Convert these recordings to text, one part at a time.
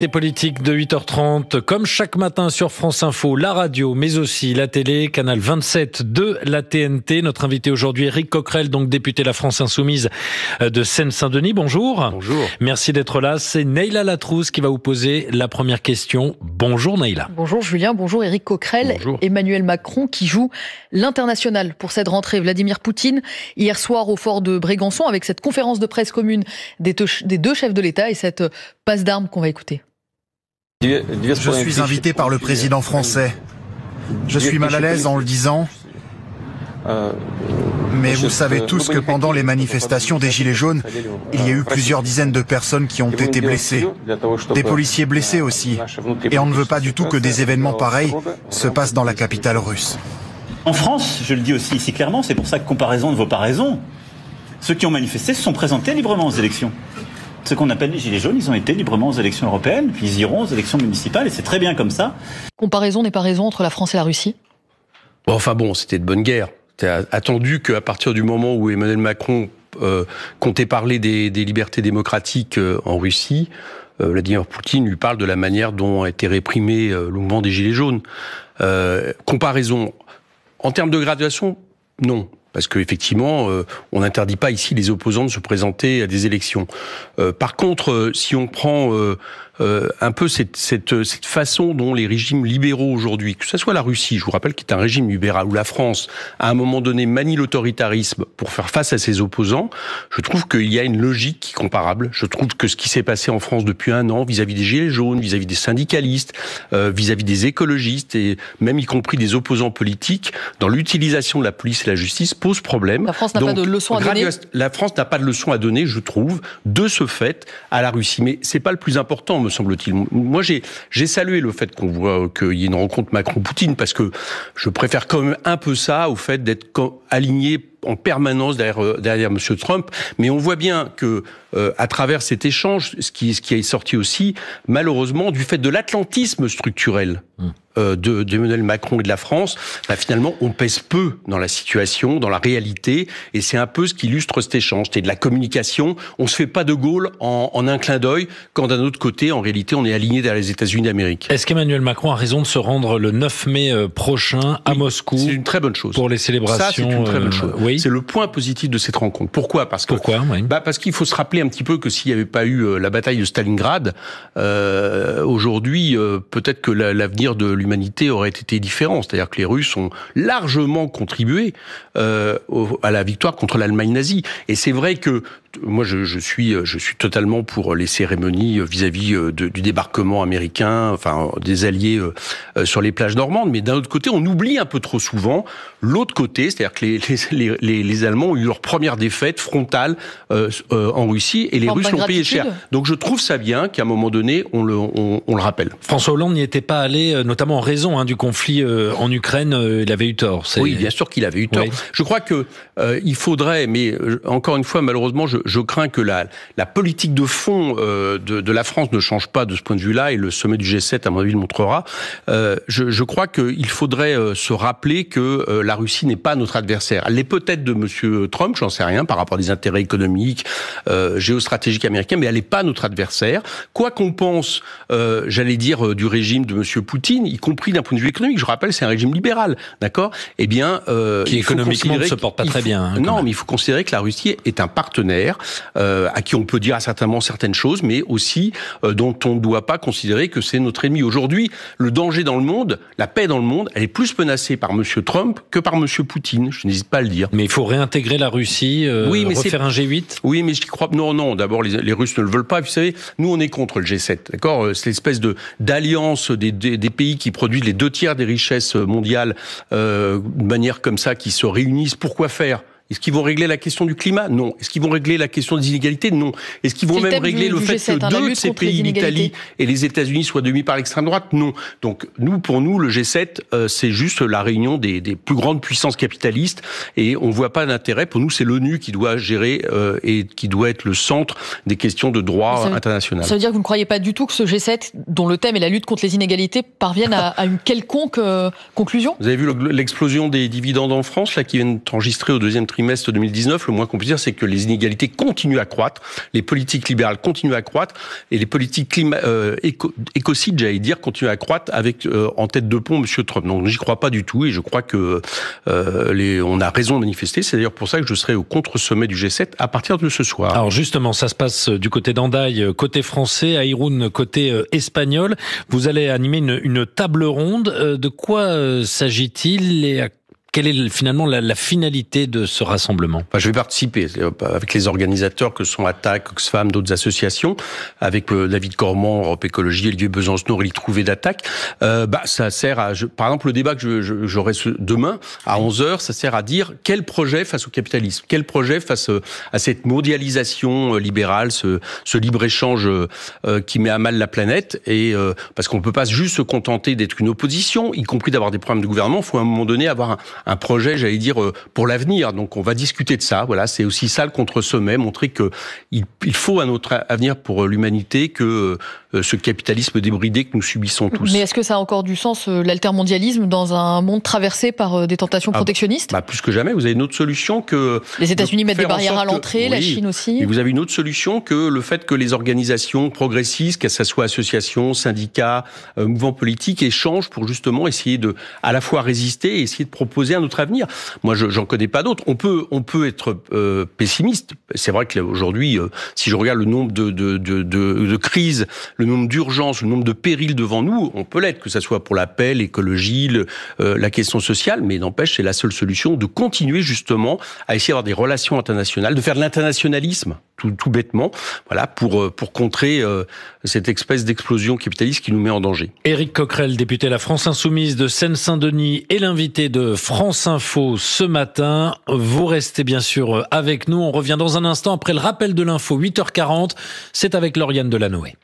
Les politiques de 8h30, comme chaque matin sur France Info, la radio, mais aussi la télé, canal 27 de la TNT. Notre invité aujourd'hui, Eric Coquerel, donc député de la France Insoumise euh, de Seine-Saint-Denis. Bonjour. Bonjour. Merci d'être là. C'est Neila Latrousse qui va vous poser la première question. Bonjour Neila. Bonjour Julien, bonjour Eric Coquerel. Bonjour. Emmanuel Macron qui joue l'international pour cette rentrée. Vladimir Poutine, hier soir au fort de Brégançon, avec cette conférence de presse commune des deux chefs de l'État et cette euh, passe d'armes qu'on va écouter. Je suis invité par le président français. Je suis mal à l'aise en le disant. Mais vous savez tous que pendant les manifestations des Gilets jaunes, il y a eu plusieurs dizaines de personnes qui ont été blessées, des policiers blessés aussi. Et on ne veut pas du tout que des événements pareils se passent dans la capitale russe. En France, je le dis aussi ici clairement, c'est pour ça que comparaison ne vaut pas raison. Ceux qui ont manifesté se sont présentés librement aux élections ce qu'on appelle les Gilets jaunes, ils ont été librement aux élections européennes, puis ils iront aux élections municipales, et c'est très bien comme ça. Comparaison n'est pas raison entre la France et la Russie Enfin bon, c'était de bonne guerre. C'était attendu qu'à partir du moment où Emmanuel Macron euh, comptait parler des, libertés démocratiques euh, en Russie, euh, Vladimir Poutine lui parle de la manière dont a été réprimé le mouvement des Gilets jaunes. comparaison, en termes de graduation, non parce qu'effectivement, euh, on n'interdit pas ici les opposants de se présenter à des élections. Euh, par contre, euh, si on prend euh, un peu cette, cette, euh, cette, façon dont les régimes libéraux aujourd'hui, que ce soit la Russie, je vous rappelle, qui est un régime libéral, ou la France, à un moment donné manie l'autoritarisme pour faire face à ses opposants, je trouve qu'il y a une logique comparable. Je trouve que ce qui s'est passé en France depuis un an vis-à-vis des Gilets jaunes, vis-à-vis des syndicalistes, euh, vis-à-vis des écologistes, et même y compris des opposants politiques, dans l'utilisation de la police et la justice, pose problème. La France n'a pas de leçon à donner. La France n'a pas de leçon à donner, je trouve, de ce fait à la Russie. Mais c'est pas le plus important, me semble-t-il. Moi, j'ai, salué le fait qu'on voit qu'il y ait une rencontre Macron-Poutine parce que je préfère quand même un peu ça au fait d'être aligné en permanence derrière, euh, derrière M. Trump, mais on voit bien que euh, à travers cet échange, ce qui, ce qui est sorti aussi, malheureusement, du fait de l'atlantisme structurel hum. euh, de d'Emmanuel Macron et de la France, bah, finalement, on pèse peu dans la situation, dans la réalité, et c'est un peu ce qui illustre cet échange. C'est de la communication, on se fait pas de Gaulle en, en un clin d'œil, quand d'un autre côté, en réalité, on est aligné derrière les États-Unis d'Amérique. Est-ce qu'Emmanuel Macron a raison de se rendre le 9 mai euh, prochain à Moscou C'est une très bonne chose. Pour les célébrations. Ça, c'est une très bonne chose. C'est le point positif de cette rencontre. Pourquoi Parce que bah, parce qu'il faut se rappeler un petit peu que s'il n'y avait pas eu euh, la bataille de Stalingrad, euh, aujourd'hui euh, peut-être que l'avenir de l'humanité aurait été différent. C'est-à-dire que les Russes ont largement contribué à la victoire contre l'Allemagne nazie. Et c'est vrai que moi je, suis je suis totalement pour les cérémonies vis-à-vis euh, du débarquement américain, enfin des alliés euh, sur les plages normandes. Mais d'un autre côté, on oublie un peu trop souvent l'autre côté, c'est-à-dire que les, Allemands ont eu leur première défaite frontale euh, en Russie et les Russes l'ont payé cher. Donc je trouve ça bien qu'à un moment donné, on le, rappelle. François Hollande n'y était pas allé, notamment en raison hein, du conflit en Ukraine. il avait eu tort. Oui, bien sûr qu'il avait eu tort. Je crois que il faudrait, mais encore une fois, malheureusement, je, je crains que la, la politique de fond euh, de, la France ne change pas de ce point de vue-là, et le sommet du G7, à mon avis, le montrera. Euh, je, crois qu'il faudrait euh, se rappeler que la Russie n'est pas notre adversaire. Elle est peut-être de M. Trump, j'en sais rien, par rapport à des intérêts économiques, géostratégiques américains, mais elle n'est pas notre adversaire. Quoi qu'on pense, j'allais dire, du régime de M. Poutine, y compris d'un point de vue économique, je rappelle, c'est un régime libéral, d'accord Eh bien... Qui économiquement ne se porte pas très bien. Hein, non, mais il faut considérer que la Russie est un partenaire euh, à qui on peut dire certainement certaines choses, mais aussi euh, dont on ne doit pas considérer que c'est notre ennemi. Aujourd'hui, le danger dans le monde, la paix dans le monde, elle est plus menacée par M. Trump que par M. Poutine. Je n'hésite pas à le dire. Mais il faut réintégrer la Russie, euh, oui, mais refaire un G8 Oui, mais je crois. Non, non. D'abord, les, Russes ne le veulent pas. vous savez, nous, on est contre le G7. D'accord C'est l'espèce de d'alliance des, des, pays qui produisent les deux tiers des richesses mondiales de manière comme ça, qui se réunissent. Pourquoi faire est-ce qu'ils vont régler la question du climat Non. Est-ce qu'ils vont régler la question des inégalités Non. Est-ce qu'ils vont même régler le fait que hein, deux de ces pays, l'Italie et les États-Unis, soient demi par l'extrême droite Non. Donc nous, pour nous, le G7, euh, c'est juste la réunion des, des, plus grandes puissances capitalistes et on voit pas d'intérêt. Pour nous, c'est l'ONU qui doit gérer euh, et qui doit être le centre des questions de droit international. Ça veut dire que vous ne croyez pas du tout que ce G7, dont le thème est la lutte contre les inégalités, parvienne à, à une quelconque euh, conclusion Vous avez vu l'explosion des dividendes en France là qui viennent enregistrer au deuxième trimestre trimestre 2019, le moins qu'on puisse dire, c'est que les inégalités continuent à croître, les politiques libérales continuent à croître et les politiques euh, j'allais dire, continuent à croître avec euh, en tête de pont Monsieur Trump. Donc j'y crois pas du tout et je crois que euh, les, on a raison de manifester. C'est d'ailleurs pour ça que je serai au contre-sommet du G7 à partir de ce soir. Alors justement, ça se passe du côté d'Andaï, côté français, à Irun, côté espagnol. Vous allez animer une, table ronde. De quoi s'agit-il et à quelle est finalement la, la finalité de ce rassemblement Je vais participer euh, avec les organisateurs que sont ATTAC, Oxfam, d'autres associations, avec euh, David Cormand, Europe Écologie, Elieu Besancenot, il Trouvé d'ATTAC. Euh, bah, ça sert à, par exemple, le débat que j'aurai demain à 11h, ça sert à dire quel projet face au capitalisme, quel projet face euh, à cette mondialisation libérale, ce, ce libre-échange qui met à mal la planète, et parce qu'on ne peut pas juste se contenter d'être une opposition, y compris d'avoir des problèmes de gouvernement, il faut à un moment donné avoir un un projet, j'allais dire, euh, pour l'avenir. Donc on va discuter de ça. Voilà, c'est aussi ça le contre-sommet, montrer qu'il il faut un autre avenir pour euh, l'humanité, que euh, euh, ce capitalisme débridé que nous subissons tous. Mais est-ce que ça a encore du sens euh, l'altermondialisme dans un monde traversé par euh, des tentations ah bah, protectionnistes bah Plus que jamais, vous avez une autre solution que... Les États-Unis mettent des barrières à l'entrée, la Chine aussi. vous avez une autre solution que le fait que les organisations progressistes, que ça soit associations, syndicats, mouvements politiques, échangent pour justement essayer de à la fois résister et essayer de proposer un autre avenir. Moi, je j'en connais pas d'autres. On peut, on peut être pessimiste. C'est vrai qu'aujourd'hui, euh, si je regarde le nombre de, de, de, de, de crises le nombre d'urgences, le nombre de périls devant nous, on peut l'être, que ce soit pour la paix, l'écologie, euh, la question sociale, mais n'empêche, c'est la seule solution de continuer justement à essayer d'avoir des relations internationales, de faire de l'internationalisme, tout, tout, bêtement, voilà, pour, euh, pour contrer euh, cette espèce d'explosion capitaliste qui nous met en danger. Éric Coquerel, député de la France Insoumise de Seine-Saint-Denis, et l'invité de France Info ce matin. Vous restez bien sûr avec nous. On revient dans un instant après le rappel de l'info 8h40. C'est avec Lauriane Delanoë.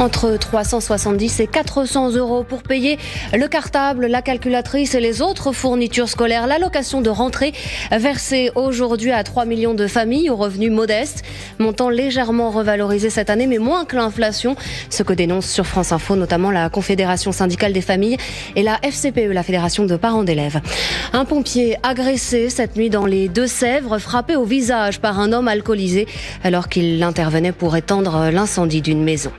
Entre 370 et 400 euros pour payer le cartable, la calculatrice et les autres fournitures scolaires. L'allocation de rentrée versée aujourd'hui à 3 millions de familles aux revenus modestes, montant légèrement revalorisé cette année, mais moins que l'inflation. Ce que dénonce sur France Info notamment la Confédération syndicale des familles et la FCPE, la Fédération de parents d'élèves. Un pompier agressé cette nuit dans les Deux-Sèvres, frappé au visage par un homme alcoolisé alors qu'il intervenait pour étendre l'incendie d'une maison.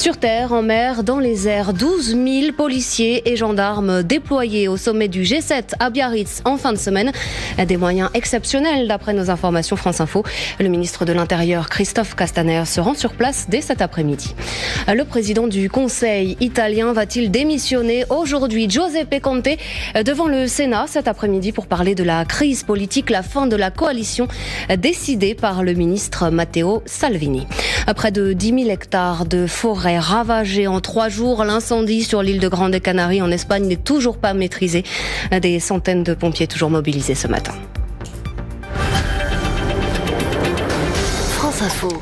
Sur terre, en mer, dans les airs, 12 000 policiers et gendarmes déployés au sommet du G7 à Biarritz en fin de semaine. Des moyens exceptionnels d'après nos informations France Info. Le ministre de l'Intérieur Christophe Castaner se rend sur place dès cet après-midi. Le président du Conseil italien va-t-il démissionner aujourd'hui Giuseppe Conte devant le Sénat cet après-midi pour parler de la crise politique, la fin de la coalition décidée par le ministre Matteo Salvini. Près de 10 000 hectares de forêt Ravagé en trois jours. L'incendie sur l'île de Grande Canarie en Espagne n'est toujours pas maîtrisé. Des centaines de pompiers toujours mobilisés ce matin.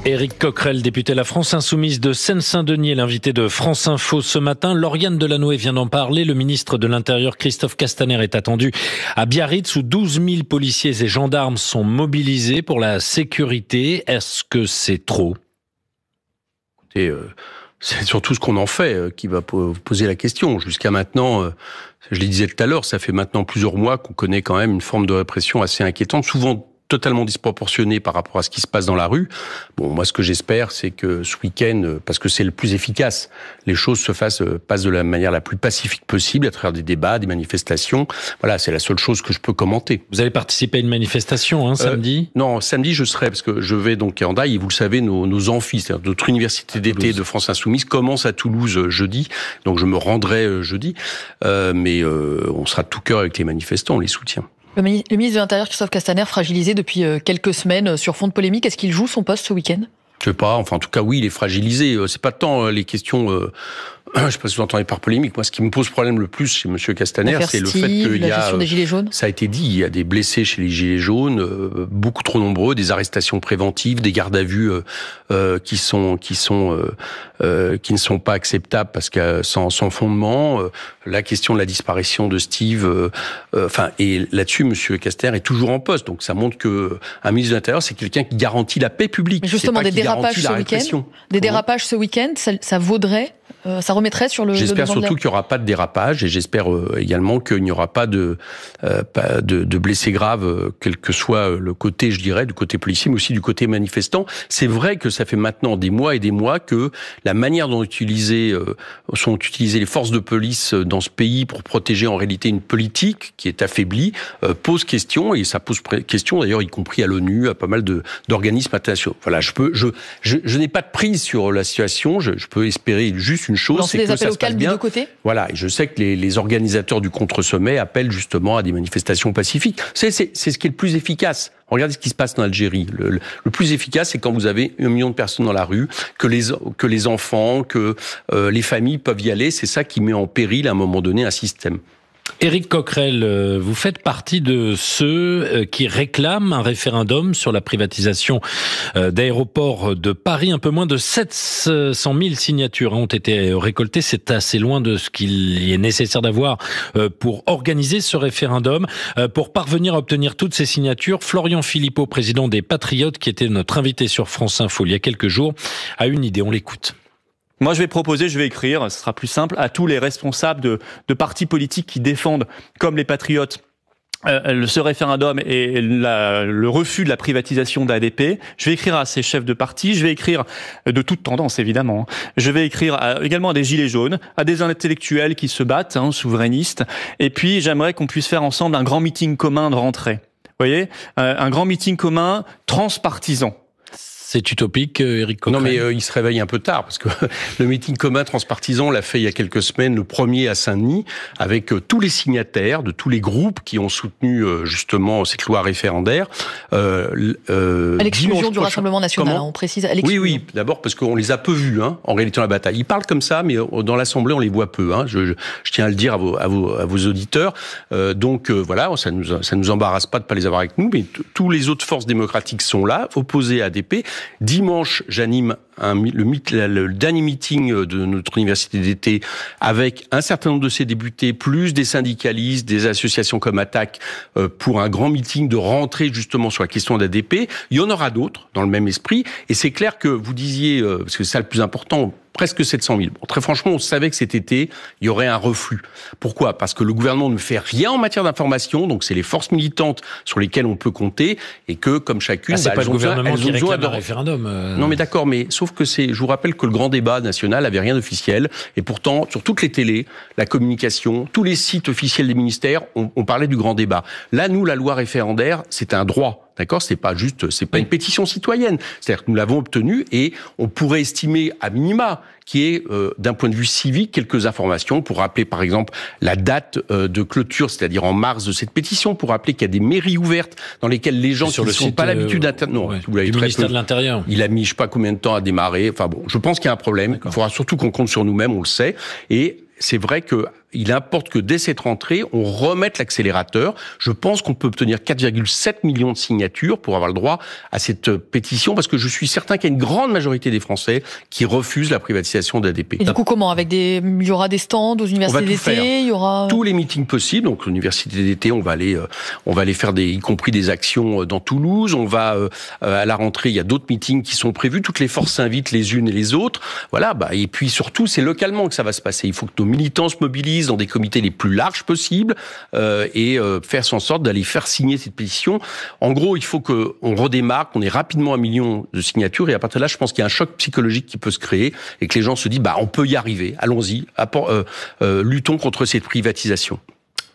Éric Coquerel, député La France Insoumise de Seine-Saint-Denis, l'invité de France Info ce matin. Lauriane Delannoy vient d'en parler. Le ministre de l'Intérieur, Christophe Castaner, est attendu à Biarritz où 12 000 policiers et gendarmes sont mobilisés pour la sécurité. Est-ce que c'est trop Écoutez, euh, c'est surtout ce qu'on en fait euh, qui va poser la question. Jusqu'à maintenant, euh, je le disais tout à l'heure, ça fait maintenant plusieurs mois qu'on connaît quand même une forme de répression assez inquiétante, souvent totalement disproportionné par rapport à ce qui se passe dans la rue. Bon, moi, ce que j'espère, c'est que ce week-end, euh, parce que c'est le plus efficace, les choses se fassent, euh, passent de la manière la plus pacifique possible, à travers des débats, des manifestations. Voilà, c'est la seule chose que je peux commenter. Vous allez participer à une manifestation, hein, euh, samedi Non, samedi, je serai, parce que je vais donc à Andaï, vous le savez, nos, nos amphis, cest à notre université d'été de France Insoumise, commence à Toulouse jeudi, donc je me rendrai jeudi, mais on sera de tout cœur avec les manifestants, on les soutient. Le, ministre de l'Intérieur, Christophe Castaner, fragilisé depuis euh, quelques semaines euh, sur fond de polémique, est-ce qu'il joue son poste ce week-end je sais pas, enfin en tout cas oui, il est fragilisé. Euh, c'est pas tant les questions je ne sais pas si vous entendez par polémique. Moi, ce qui me pose problème le plus chez M. Castaner, c'est le fait qu'il y a. Des Ça a été dit, il y a des blessés chez les Gilets jaunes, euh, beaucoup trop nombreux, des arrestations préventives, des gardes à vue euh, euh, qui, sont, qui, sont, qui ne sont pas acceptables parce que sans, sans fondement. la question de la disparition de Steve. Enfin, et là-dessus, M. Castaner est toujours en poste. Donc ça montre qu'un ministre de l'Intérieur, c'est quelqu'un qui garantit la paix publique. Mais justement, des dérapages, ce week-end, des dérapages ce week-end, ça vaudrait euh, ça remettrait sur le. J'espère surtout qu'il n'y aura pas de dérapage et j'espère euh, également qu'il n'y aura pas de, euh, de, blessés graves, quel que soit le côté, je dirais, du côté policier, mais aussi du côté manifestant. C'est vrai que ça fait maintenant des mois et des mois que la manière dont sont utilisées les forces de police dans ce pays pour protéger en réalité une politique qui est affaiblie pose question et ça pose question d'ailleurs y compris à l'ONU, à pas mal d'organismes internationaux. Voilà, je peux, je, je, n'ai pas de prise sur la situation. Je, je peux espérer juste une chose, c'est que ça se passe bien. Voilà, et je sais que les, organisateurs du contre-sommet appellent justement à des manifestations pacifiques. C'est ce qui est le plus efficace. Regardez ce qui se passe en Algérie. Le, plus efficace, c'est quand vous avez un million de personnes dans la rue, que les, que les enfants, que euh, les familles peuvent y aller. C'est ça qui met en péril à un moment donné un système. Éric Coquerel, euh, vous faites partie de ceux euh, qui réclament un référendum sur la privatisation euh, d'aéroports de Paris. Un peu moins de 700 000 signatures ont été récoltées. C'est assez loin de ce qu'il est nécessaire d'avoir pour organiser ce référendum. Pour parvenir à obtenir toutes ces signatures, Florian Philippot, président des Patriotes, qui était notre invité sur France Info il y a quelques jours, a une idée. On l'écoute. Moi, je vais proposer, je vais écrire, ce sera plus simple, à tous les responsables de, de partis politiques qui défendent, comme les Patriotes, euh, ce référendum et le refus de la privatisation d'ADP. Je vais écrire à ces chefs de parti, je vais écrire euh, de toute tendance évidemment. Hein. Je vais écrire également à des gilets jaunes, à des intellectuels qui se battent, hein, souverainistes. Et puis j'aimerais qu'on puisse faire ensemble un grand meeting commun de rentrée. Vous voyez, euh, un grand meeting commun transpartisan. C'est utopique, Eric euh, Coquerel. Non, mais euh, il se réveille un peu tard parce que le meeting commun transpartisan l'a fait il y a quelques semaines, le premier à Saint-Denis, avec euh, tous les signataires de tous les groupes qui ont soutenu justement cette loi référendaire. à l'exclusion du Rassemblement national, hein, on précise. oui, oui. D'abord parce qu'on les a peu vus hein, en réalité dans la bataille. Ils parlent comme ça, mais dans l'Assemblée on les voit peu. Hein. Je, je, tiens à le dire à vos, à à vos auditeurs. donc voilà, ça nous ça nous embarrasse pas de pas les avoir avec nous, mais tous les autres forces démocratiques sont là, opposées à ADP. Dimanche, j'anime le, le dernier meeting euh, de notre université d'été avec un certain nombre de ses députés, plus des syndicalistes, des associations comme Attaque, euh, pour un grand meeting de rentrée justement sur la question d'ADP. Il y en aura d'autres dans le même esprit. Et c'est clair que vous disiez, euh, parce que c'est ça le plus important, presque 700 000. Bon, très franchement, on savait que cet été, il y aurait un reflux. Pourquoi Parce que le gouvernement ne fait rien en matière d'information, donc c'est les forces militantes sur lesquelles on peut compter, et que, comme chacune, ah, c'est bah, pas le gouvernement qui réclame un référendum. Euh. Non, mais d'accord, mais sauf que c'est, je vous rappelle que le grand débat national avait rien d'officiel, et pourtant, sur toutes les télés, la communication, tous les sites officiels des ministères, on parlait du grand débat. Là, nous, la loi référendaire, c'est un droit. D'accord C'est pas juste, c'est pas une pétition citoyenne. C'est-à-dire que nous l'avons obtenue et on pourrait estimer à minima qui est euh, d'un point de vue civique quelques informations pour rappeler par exemple la date euh, de clôture, c'est-à-dire en mars de cette pétition, pour rappeler qu'il y a des mairies ouvertes dans lesquelles les gens qui ne sont pas euh, l'habitude d'attendre non, vous ministère de l'Intérieur. Il a mis je sais pas combien de temps à démarrer. Enfin bon, je pense qu'il y a un problème. Il faudra surtout qu'on compte sur nous-mêmes, on le sait. Et c'est vrai que il importe que dès cette rentrée, on remette l'accélérateur. Je pense qu'on peut obtenir 4,7 millions de signatures pour avoir le droit à cette euh, pétition, parce que je suis certain qu'il y a une grande majorité des Français qui refusent la privatisation d'ADP. Et du coup, comment Avec des, il y aura des stands aux universités d'été, il y aura tous les meetings possibles. Donc, l'université d'été, on va aller, euh, on va aller faire des, y compris des actions euh, dans Toulouse. On va à la rentrée, il y a d'autres meetings qui sont prévus. Toutes les forces s'invitent les unes et les autres. Voilà. Bah, et puis surtout, c'est localement que ça va se passer. Il faut que nos militants se mobilisent dans des comités les plus larges possibles euh, et euh, faire en sorte d'aller faire signer cette pétition. En gros, il faut qu'on redémarque, qu'on ait rapidement un million de signatures et à partir de là, je pense qu'il y a un choc psychologique qui peut se créer et que les gens se disent bah on peut y arriver, allons-y, euh, euh, luttons contre cette privatisation.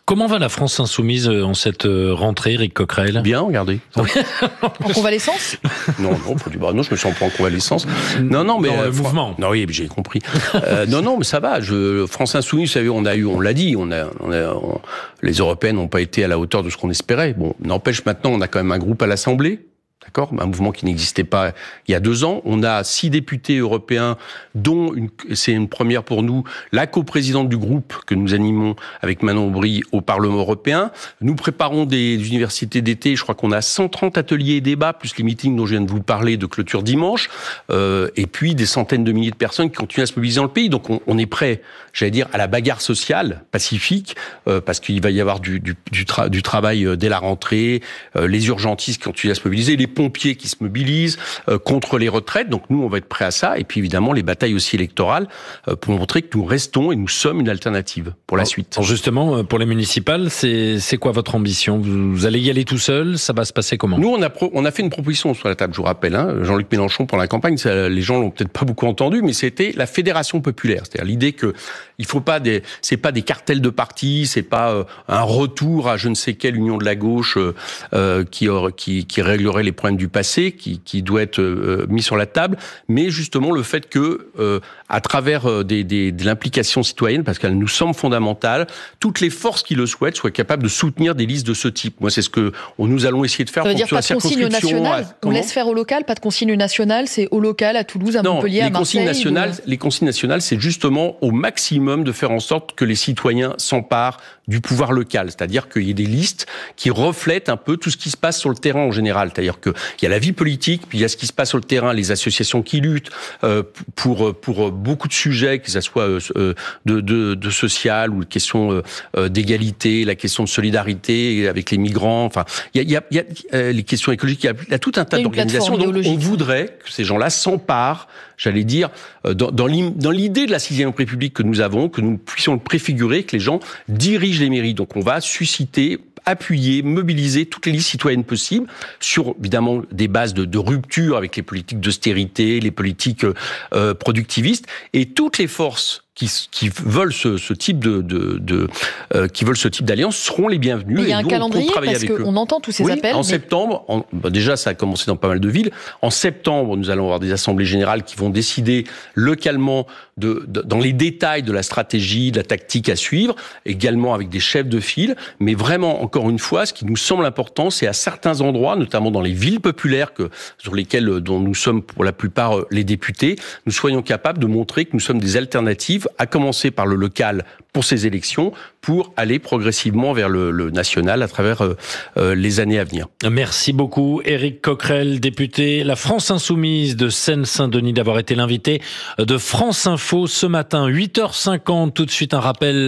Comment va la France insoumise euh, en cette euh, rentrée, Eric Coquerel Bien, regardez. en convalescence Non, non, du non, je me sens pas en convalescence. Non, non, mais euh, mouvement. Non, oui, j'ai compris. non, non, mais ça va. Je, France insoumise, vous savez, on a eu, on l'a dit, on a, les européennes n'ont pas été à la hauteur de ce qu'on espérait. Bon, n'empêche, maintenant, on a quand même un groupe à l'Assemblée D'accord Un mouvement qui n'existait pas il y a deux ans. On a six députés européens, dont c'est une première pour nous, la coprésidente du groupe que nous animons avec Manon Aubry au Parlement européen. Nous préparons des universités d'été. Je crois qu'on a 130 ateliers et débats, plus les meetings dont je viens de vous parler de clôture dimanche. Euh, et puis des centaines de milliers de personnes qui continuent à se mobiliser dans le pays. Donc on, on est prêt, j'allais dire, à la bagarre sociale pacifique, euh, parce qu'il va y avoir du, du, du, travail euh, dès la rentrée, euh, les urgentistes qui continuent à se mobiliser, les pompiers qui se mobilisent euh, contre les retraites. Donc nous, on va être prêts à ça. Et puis évidemment, les batailles aussi électorales euh, pour montrer que nous restons et nous sommes une alternative pour la suite. Alors justement, euh, pour les municipales, c'est quoi votre ambition vous, allez y aller tout seul Ça va se passer comment Nous, on a, on a fait une proposition sur la table, je vous rappelle. Hein. Jean-Luc Mélenchon, pour la campagne, les gens l'ont peut-être pas beaucoup entendu, mais c'était la fédération populaire. C'est-à-dire l'idée que il faut pas des, c'est pas des cartels de partis, c'est pas un retour à je ne sais quelle union de la gauche qui, qui réglerait les problèmes du passé qui, qui doit être euh, euh, mis sur la table, mais justement le fait que, euh, à travers des, des, de l'implication citoyenne, parce qu'elle nous semble fondamentale, toutes les forces qui le souhaitent soient capables de soutenir des listes de ce type. Moi, c'est ce que nous allons essayer de faire. Ça veut pour dire pas de on laisse faire au local, pas de consigne nationale. C'est au local, à Toulouse, à Montpellier, à Marseille. Consignes nationales, Les consignes nationales, c'est justement au maximum de faire en sorte que les citoyens s'emparent du pouvoir local, c'est-à-dire qu'il y ait des listes qui reflètent un peu tout ce qui se passe sur le terrain en général, c'est-à-dire il y a la vie politique, puis il y a ce qui se passe sur le terrain, les associations qui luttent euh, pour, pour beaucoup de sujets, que ce soit euh, euh, de, de, social ou la question d'égalité, la question de solidarité avec les migrants, enfin, il y a, les questions écologiques, il y a, tout un tas d'organisations. Donc on voudrait que ces gens-là s'emparent, j'allais dire, dans, dans l'idée de la sixième République que nous avons, que nous puissions le préfigurer, que les gens dirigent les mairies. Donc on va susciter appuyer, mobiliser toutes les listes citoyennes possibles sur évidemment des bases de, rupture avec les politiques d'austérité, les politiques euh, productivistes et toutes les forces qui, qui veulent ce, ce type de, de, de euh, qui veulent ce type d'alliance seront les bienvenus. Mais il y a et un calendrier parce qu'on entend tous ces appels. En septembre, en, bah, déjà ça a commencé dans pas mal de villes. En septembre, nous allons avoir des assemblées générales qui vont décider localement de, de, dans les détails de la stratégie, de la tactique à suivre, également avec des chefs de file. Mais vraiment, encore une fois, ce qui nous semble important, c'est à certains endroits, notamment dans les villes populaires que, sur lesquelles euh, dont nous sommes pour la plupart euh, les députés, nous soyons capables de montrer que nous sommes des alternatives à commencer par le local pour ces élections, pour aller progressivement vers le, national à travers euh, euh, les années à venir. Merci beaucoup, Éric Coquerel, député La France Insoumise de Seine-Saint-Denis, d'avoir été l'invité de France Info ce matin, 8h50. Tout de suite, un rappel.